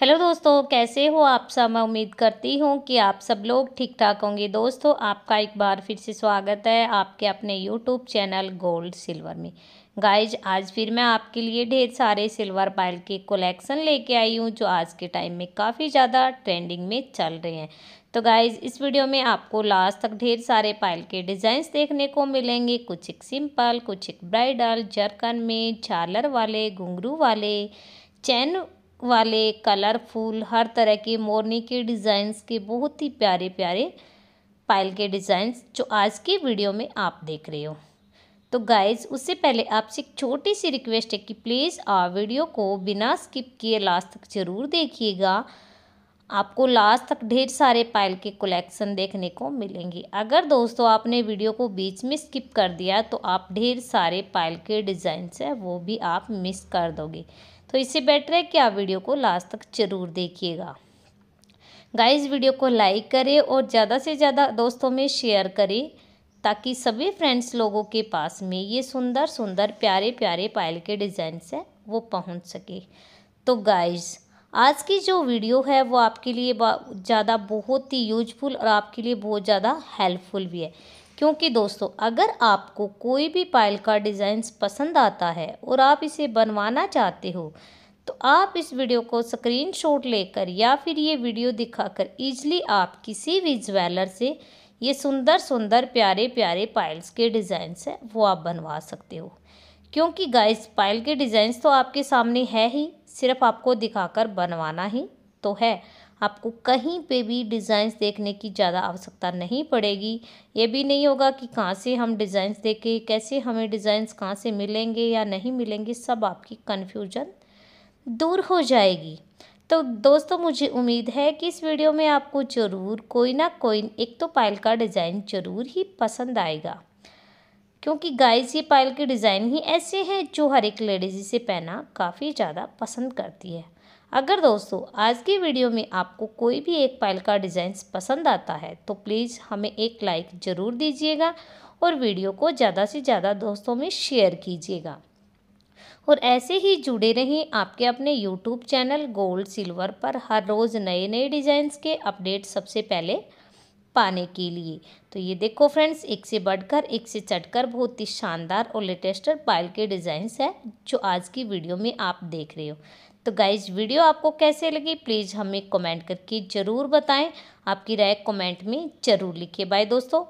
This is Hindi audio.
हेलो दोस्तों कैसे हो आप सब मैं उम्मीद करती हूँ कि आप सब लोग ठीक ठाक होंगे दोस्तों आपका एक बार फिर से स्वागत है आपके अपने यूट्यूब चैनल गोल्ड सिल्वर में गाइज आज फिर मैं आपके लिए ढेर सारे सिल्वर पायल के कलेक्शन लेके आई हूँ जो आज के टाइम में काफ़ी ज़्यादा ट्रेंडिंग में चल रहे हैं तो गाइज इस वीडियो में आपको लास्ट तक ढेर सारे पायल के डिज़ाइंस देखने को मिलेंगे कुछ एक सिंपल कुछ एक ब्राइडल जरकन में झालर वाले घुंगरू वाले चैन वाले कलरफुल हर तरह के मोरनी के डिज़ाइंस के बहुत ही प्यारे प्यारे पायल के डिज़ाइंस जो आज की वीडियो में आप देख रहे हो तो गाइज उससे पहले आपसे एक छोटी सी रिक्वेस्ट है कि प्लीज़ आप वीडियो को बिना स्किप किए लास्ट तक ज़रूर देखिएगा आपको लास्ट तक ढेर सारे पायल के कलेक्शन देखने को मिलेंगे अगर दोस्तों आपने वीडियो को बीच में स्किप कर दिया तो आप ढेर सारे पायल के डिज़ाइंस हैं वो भी आप मिस कर दोगे तो इससे बेटर है कि आप वीडियो को लास्ट तक ज़रूर देखिएगा गाइस वीडियो को लाइक करें और ज़्यादा से ज़्यादा दोस्तों में शेयर करें ताकि सभी फ्रेंड्स लोगों के पास में ये सुंदर सुंदर प्यारे प्यारे पायल के डिज़ाइन हैं वो पहुंच सके तो गाइस आज की जो वीडियो है वो आपके लिए ज़्यादा बहुत ही यूजफुल और आपके लिए बहुत ज़्यादा हेल्पफुल भी है क्योंकि दोस्तों अगर आपको कोई भी पायल का डिज़ाइंस पसंद आता है और आप इसे बनवाना चाहते हो तो आप इस वीडियो को स्क्रीनशॉट लेकर या फिर ये वीडियो दिखाकर इजली आप किसी भी ज्वेलर से ये सुंदर सुंदर प्यारे प्यारे पायल्स के डिज़ाइंस हैं वो आप बनवा सकते हो क्योंकि गाइस पायल के डिज़ाइंस तो आपके सामने है ही सिर्फ आपको दिखाकर बनवाना ही तो है आपको कहीं पे भी डिज़ाइंस देखने की ज़्यादा आवश्यकता नहीं पड़ेगी ये भी नहीं होगा कि कहाँ से हम डिज़ाइंस देखें कैसे हमें डिज़ाइंस कहाँ से मिलेंगे या नहीं मिलेंगे सब आपकी कन्फ्यूजन दूर हो जाएगी तो दोस्तों मुझे उम्मीद है कि इस वीडियो में आपको ज़रूर कोई ना कोई एक तो पायल का डिज़ाइन ज़रूर ही पसंद आएगा क्योंकि गाइस ये पायल के डिज़ाइन ही ऐसे हैं जो हर एक लेडीज इसे पहना काफ़ी ज़्यादा पसंद करती है अगर दोस्तों आज की वीडियो में आपको कोई भी एक पायल का डिज़ाइन पसंद आता है तो प्लीज़ हमें एक लाइक ज़रूर दीजिएगा और वीडियो को ज़्यादा से ज़्यादा दोस्तों में शेयर कीजिएगा और ऐसे ही जुड़े रहें आपके अपने यूट्यूब चैनल गोल्ड सिल्वर पर हर रोज़ नए नए डिज़ाइंस के अपडेट सबसे पहले पाने के लिए तो ये देखो फ्रेंड्स एक से बढ़कर एक से चढ़कर बहुत ही शानदार और लेटेस्ट पायल के डिज़ाइंस है जो आज की वीडियो में आप देख रहे हो तो गाइज वीडियो आपको कैसे लगी प्लीज़ हमें कमेंट करके ज़रूर बताएं आपकी राय कमेंट में ज़रूर लिखिए बाय दोस्तों